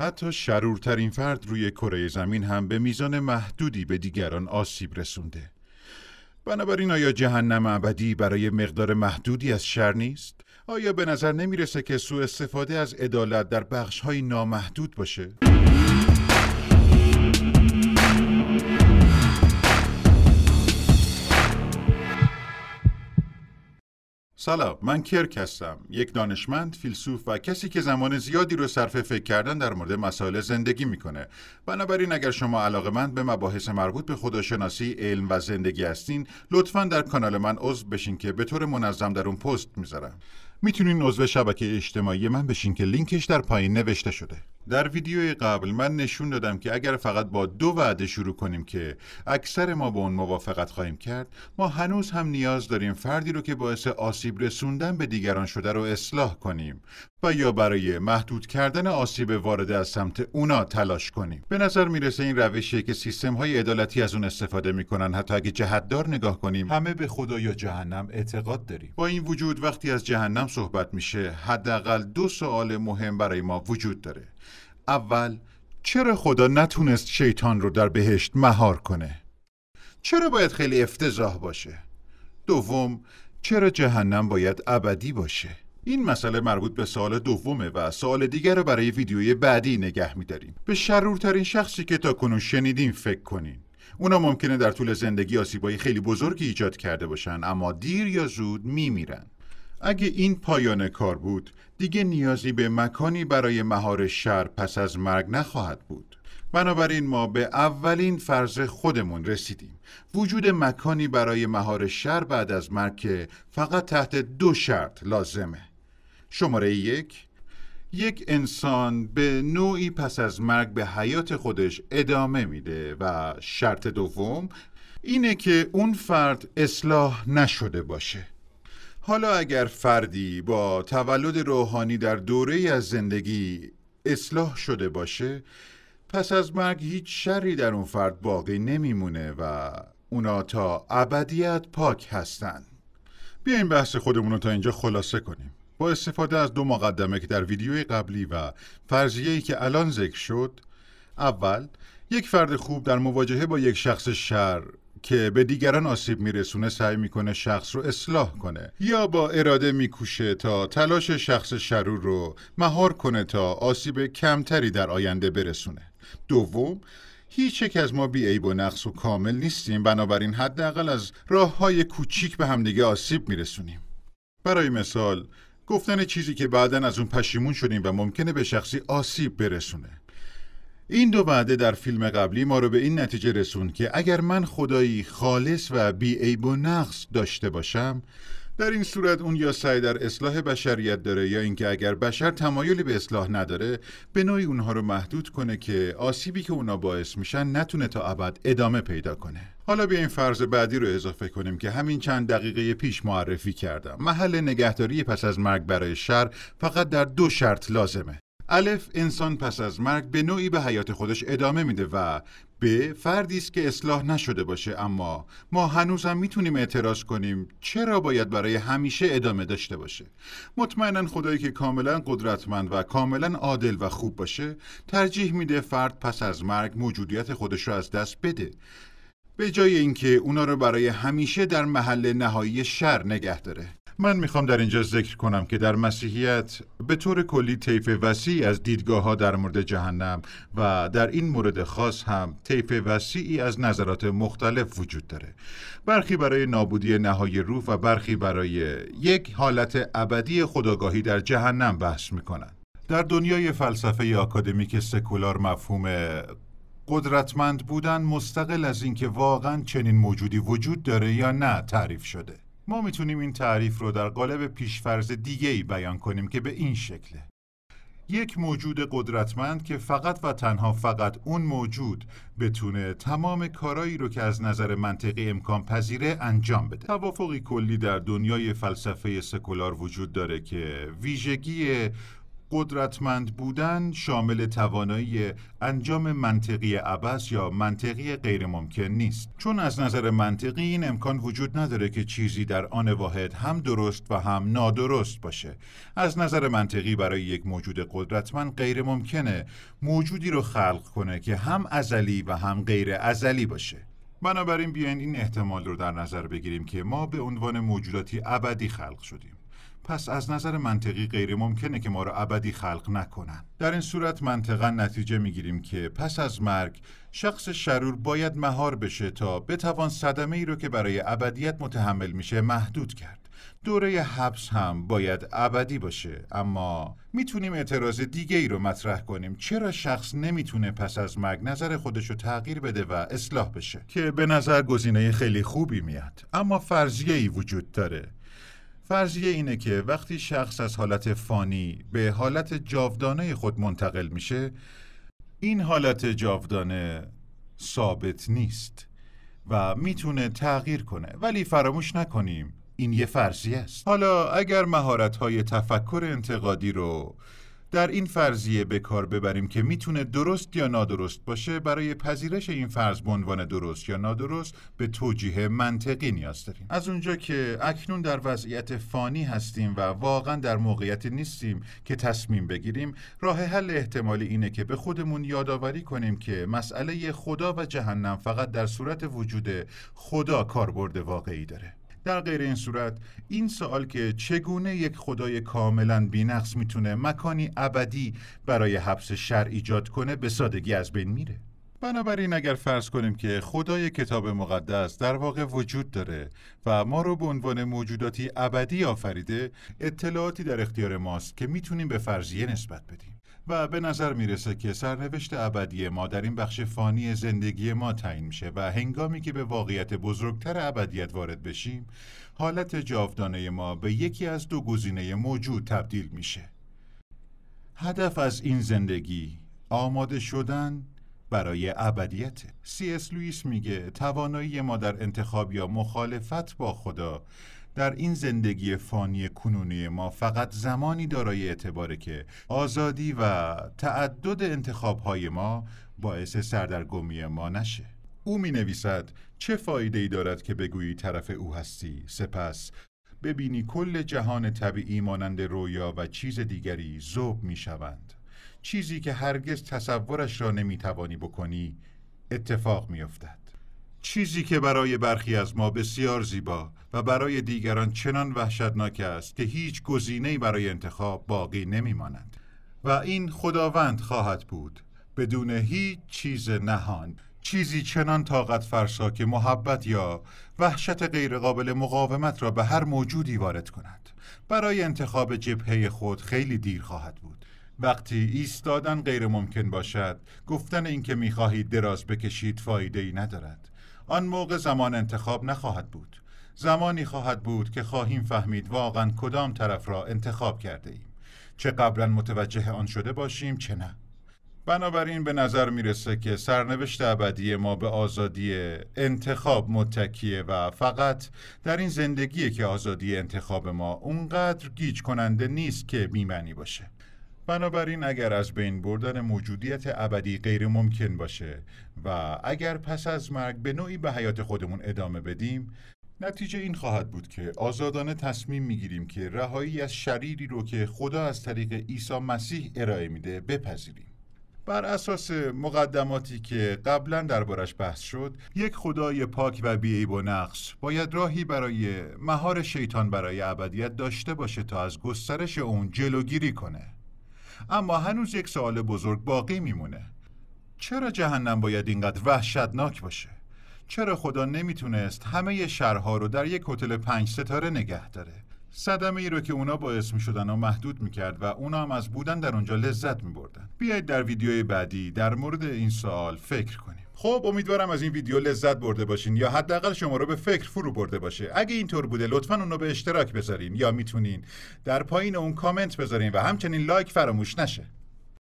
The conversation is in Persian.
حتی شرورترین فرد روی کره زمین هم به میزان محدودی به دیگران آسیب رسونده بنابراین آیا جهنم ابدی برای مقدار محدودی از شر نیست؟ آیا به نظر نمیرسه که سوء استفاده از عدالت در بخش های نامحدود باشه؟ سلام من کرک هستم یک دانشمند فیلسوف و کسی که زمان زیادی رو صرف فکر کردن در مورد مسائل زندگی میکنه بنابراین اگر شما من به مباحث مربوط به خداشناسی علم و زندگی هستین لطفا در کانال من عضو بشین که به طور منظم در اون پست میذارم میتونین عضو شبکه اجتماعی من بشین که لینکش در پایین نوشته شده در ویدیوی قبل من نشون دادم که اگر فقط با دو وعده شروع کنیم که اکثر ما به اون موافقت خواهیم کرد ما هنوز هم نیاز داریم فردی رو که باعث آسیب رسوندن به دیگران شده رو اصلاح کنیم و یا برای محدود کردن آسیب وارد از سمت اونا تلاش کنیم به نظر میرسه این روشیه که سیستم های عدالتی از اون استفاده میکنن حتی اگه جهتدار نگاه کنیم همه به خدا یا جهنم اعتقاد داریم با این وجود وقتی از جهنم صحبت میشه حداقل دو سوال مهم برای ما وجود داره اول چرا خدا نتونست شیطان رو در بهشت مهار کنه؟ چرا باید خیلی افتضاح باشه؟ دوم چرا جهنم باید ابدی باشه؟ این مسئله مربوط به سال دومه و سال دیگر رو برای ویدیوی بعدی نگه میداریم به شرورترین شخصی که تا کنون شنیدیم فکر کنین اونا ممکنه در طول زندگی آسیبایی خیلی بزرگی ایجاد کرده باشن اما دیر یا زود میمیرن اگه این پایان کار بود دیگه نیازی به مکانی برای مهار شر پس از مرگ نخواهد بود بنابراین ما به اولین فرض خودمون رسیدیم وجود مکانی برای مهار شر بعد از مرگ که فقط تحت دو شرط لازمه شماره یک یک انسان به نوعی پس از مرگ به حیات خودش ادامه میده و شرط دوم اینه که اون فرد اصلاح نشده باشه حالا اگر فردی با تولد روحانی در دوره از زندگی اصلاح شده باشه پس از مرگ هیچ شری در اون فرد باقی نمیمونه و اونا تا ابدیت پاک هستن بیایم بحث خودمون رو تا اینجا خلاصه کنیم با استفاده از دو مقدمه که در ویدیوی قبلی و فرضیه‌ای که الان ذکر شد اول یک فرد خوب در مواجهه با یک شخص شر که به دیگران آسیب میرسونه سعی میکنه شخص رو اصلاح کنه یا با اراده میکوشه تا تلاش شخص شرور رو مهار کنه تا آسیب کمتری در آینده برسونه دوم هیچ یک از ما بی عیب و نقص و کامل نیستیم بنابراین حداقل از راه های کوچیک به همدیگه آسیب میرسونیم برای مثال گفتن چیزی که بعدا از اون پشیمون شدیم و ممکنه به شخصی آسیب برسونه این دو بعده در فیلم قبلی ما رو به این نتیجه رسون که اگر من خدایی خالص و بیعیب و نقص داشته باشم در این صورت اون یا سعی در اصلاح بشریت داره یا اینکه اگر بشر تمایلی به اصلاح نداره به نوعی اونها رو محدود کنه که آسیبی که اونا باعث میشن نتونه تا ابد ادامه پیدا کنه حالا این فرض بعدی رو اضافه کنیم که همین چند دقیقه پیش معرفی کردم محل نگهداری پس از مرگ برای شر فقط در دو شرط لازمه الف انسان پس از مرگ به نوعی به حیات خودش ادامه میده و ب فردی است که اصلاح نشده باشه اما ما هنوز میتونیم اعتراض کنیم چرا باید برای همیشه ادامه داشته باشه مطمئنا خدایی که کاملا قدرتمند و کاملا عادل و خوب باشه ترجیح میده فرد پس از مرگ موجودیت خودش رو از دست بده به جای اینکه اونا رو برای همیشه در محل نهایی شر نگه داره من میخوام در اینجا ذکر کنم که در مسیحیت به طور کلی طیف وسیعی از دیدگاه ها در مورد جهنم و در این مورد خاص هم طیف وسیعی از نظرات مختلف وجود داره برخی برای نابودی نهایی روح و برخی برای یک حالت ابدی خداگاهی در جهنم بحث میکنند. در دنیای فلسفه آکادمیک سکولار مفهوم قدرتمند بودن مستقل از اینکه واقعا چنین موجودی وجود داره یا نه تعریف شده ما میتونیم این تعریف رو در قالب پیشفرز دیگه ای بیان کنیم که به این شکله یک موجود قدرتمند که فقط و تنها فقط اون موجود بتونه تمام کارایی رو که از نظر منطقی امکان پذیره انجام بده توافقی کلی در دنیای فلسفه سکولار وجود داره که ویژگی قدرتمند بودن شامل توانایی انجام منطقی عبس یا منطقی ممکن نیست چون از نظر منطقی این امکان وجود نداره که چیزی در آن واحد هم درست و هم نادرست باشه از نظر منطقی برای یک موجود قدرتمند غیر ممکنه موجودی رو خلق کنه که هم ازلی و هم غیر ازلی باشه بنابراین بیاین این احتمال رو در نظر بگیریم که ما به عنوان موجوداتی ابدی خلق شدیم پس از نظر منطقی غیر ممکنه که ما رو ابدی خلق نکنن در این صورت منطقا نتیجه میگیریم که پس از مرگ شخص شرور باید مهار بشه تا بتوان صدمه ای رو که برای ابدیت متحمل میشه محدود کرد دوره حبس هم باید ابدی باشه اما میتونیم اعتراض دیگه ای رو مطرح کنیم چرا شخص نمیتونه پس از مرگ نظر خودش تغییر بده و اصلاح بشه که به نظر گزینه خیلی خوبی میاد اما فرضیه ای وجود داره فرضیه اینه که وقتی شخص از حالت فانی به حالت جاودانه خود منتقل میشه این حالت جاودانه ثابت نیست و میتونه تغییر کنه ولی فراموش نکنیم این یه فرضیه است حالا اگر مهارت های تفکر انتقادی رو در این فرضیه به کار ببریم که میتونه درست یا نادرست باشه برای پذیرش این فرض به عنوان درست یا نادرست به توجیه منطقی نیاز داریم از اونجا که اکنون در وضعیت فانی هستیم و واقعا در موقعیت نیستیم که تصمیم بگیریم راه حل احتمالی اینه که به خودمون یادآوری کنیم که مسئله خدا و جهنم فقط در صورت وجود خدا کاربرد واقعی داره در غیر این صورت این سوال که چگونه یک خدای کاملا بینقص میتونه مکانی ابدی برای حبس شر ایجاد کنه به سادگی از بین میره بنابراین اگر فرض کنیم که خدای کتاب مقدس در واقع وجود داره و ما رو به عنوان موجوداتی ابدی آفریده اطلاعاتی در اختیار ماست که میتونیم به فرضیه نسبت بدیم و به نظر میرسه که سرنوشت ابدی ما در این بخش فانی زندگی ما تعیین میشه و هنگامی که به واقعیت بزرگتر ابدیت وارد بشیم حالت جاودانه ما به یکی از دو گزینه موجود تبدیل میشه هدف از این زندگی آماده شدن برای ابدیت سی اس لوئیس میگه توانایی ما در انتخاب یا مخالفت با خدا در این زندگی فانی کنونی ما فقط زمانی دارای اعتباره که آزادی و تعدد انتخابهای ما باعث سردرگمی ما نشه او می نویسد چه فایده ای دارد که بگویی طرف او هستی سپس ببینی کل جهان طبیعی مانند رویا و چیز دیگری زوب می شوند چیزی که هرگز تصورش را نمی توانی بکنی اتفاق می افتد چیزی که برای برخی از ما بسیار زیبا و برای دیگران چنان وحشتناک است که هیچ گزینه‌ای برای انتخاب باقی نمیماند و این خداوند خواهد بود بدون هیچ چیز نهان چیزی چنان طاقت فرسا که محبت یا وحشت غیرقابل مقاومت را به هر موجودی وارد کند برای انتخاب جبهه خود خیلی دیر خواهد بود وقتی ایستادن غیر ممکن باشد گفتن اینکه میخواهید دراز بکشید فایده ای ندارد آن موقع زمان انتخاب نخواهد بود زمانی خواهد بود که خواهیم فهمید واقعا کدام طرف را انتخاب کرده ایم چه قبلا متوجه آن شده باشیم چه نه بنابراین به نظر میرسه که سرنوشت ابدی ما به آزادی انتخاب متکیه و فقط در این زندگیه که آزادی انتخاب ما اونقدر گیج کننده نیست که میمنی باشه بنابراین اگر از بین بردن موجودیت ابدی غیر ممکن باشه و اگر پس از مرگ به نوعی به حیات خودمون ادامه بدیم نتیجه این خواهد بود که آزادانه تصمیم میگیریم که رهایی از شریری رو که خدا از طریق عیسی مسیح ارائه میده بپذیریم بر اساس مقدماتی که قبلا دربارش بحث شد یک خدای پاک و بیعیب و نقص باید راهی برای مهار شیطان برای ابدیت داشته باشه تا از گسترش اون جلوگیری کنه اما هنوز یک سوال بزرگ باقی میمونه چرا جهنم باید اینقدر وحشتناک باشه؟ چرا خدا نمیتونست همه شهرها رو در یک هتل پنج ستاره نگه داره؟ صدمه ای رو که اونا باعث می شدن و محدود میکرد و اونا هم از بودن در اونجا لذت می بردن. بیایید در ویدیوی بعدی در مورد این سوال فکر کنید. خب امیدوارم از این ویدیو لذت برده باشین یا حداقل شما رو به فکر فرو برده باشه اگه اینطور بوده لطفا اون رو به اشتراک بذارین یا میتونین در پایین اون کامنت بذارین و همچنین لایک فراموش نشه